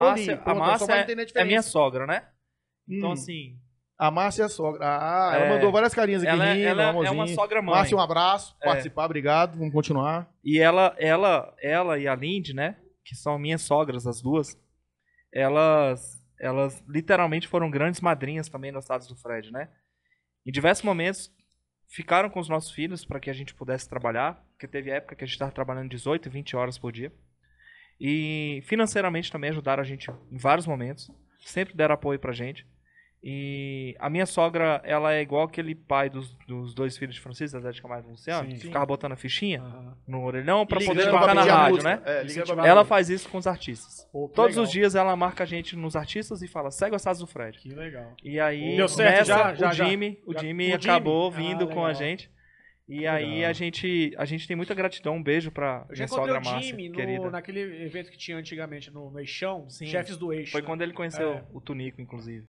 Márcia, é a Márcia é, é, é, minha sogra, né? Então, hum. assim. A Márcia é a sogra. Ah, ela é, mandou várias carinhas aqui. Ela, rindo, é- ela é uma sogra mãe. Márcia, um abraço. É. Participar, obrigado. Vamos continuar. E ela, ela, ela e a Lindy, né? Que são minhas sogras, as duas. Elas, elas literalmente foram grandes madrinhas também nos estados do Fred, né? Em diversos momentos ficaram com os nossos filhos para que a gente pudesse trabalhar, porque teve época que a gente estava trabalhando 18, 20 horas por dia. E financeiramente também ajudaram a gente em vários momentos. Sempre deram apoio pra gente. E a minha sogra, ela é igual aquele pai dos, dos dois filhos de Francisco, Zé de Camargo e Luciano, que ficava botando a fichinha uhum. no orelhão pra poder tocar na rádio, né? É, ela faz isso com os artistas. Pô, Todos legal. os dias ela marca a gente nos artistas e fala, segue gostados do Fred. Que legal. E aí, Deu certo, nessa, já, já, o Jimmy, já. O Jimmy, o Jimmy acabou ah, vindo ah, com a gente. E aí a gente, a gente tem muita gratidão. Um beijo pra Eu já minha sogra Márcia, o Jimmy Márcia, no, naquele evento que tinha antigamente no, Eixão, Sim. Chefes do Eixo. Foi né? quando ele conheceu é. o Tunico, inclusive.